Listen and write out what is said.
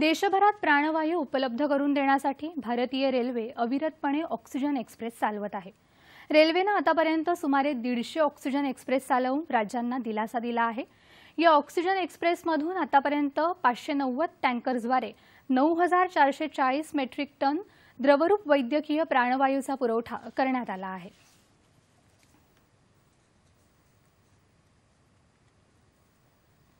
देशभरात प्राणवायू उपलब्ध करून देण्यासाठी भारतीय रेल्वे अविरतपणे ऑक्सिजन एक्सप्रेस चालवत आहे रेल्वेनं आतापर्यंत सुमारे दीडशे ऑक्सिजन एक्सप्रेस चालवून राज्यांना दिलासा दिला आहे या ऑक्सिजन एक्सप्रेसमधून आतापर्यंत पाचशे नव्वद टँकर्सद्वारे नऊ हजार चारशे चाळीस मेट्रिक टन द्रवरूप वैद्यकीय प्राणवायूचा पुरवठा करण्यात आला आहे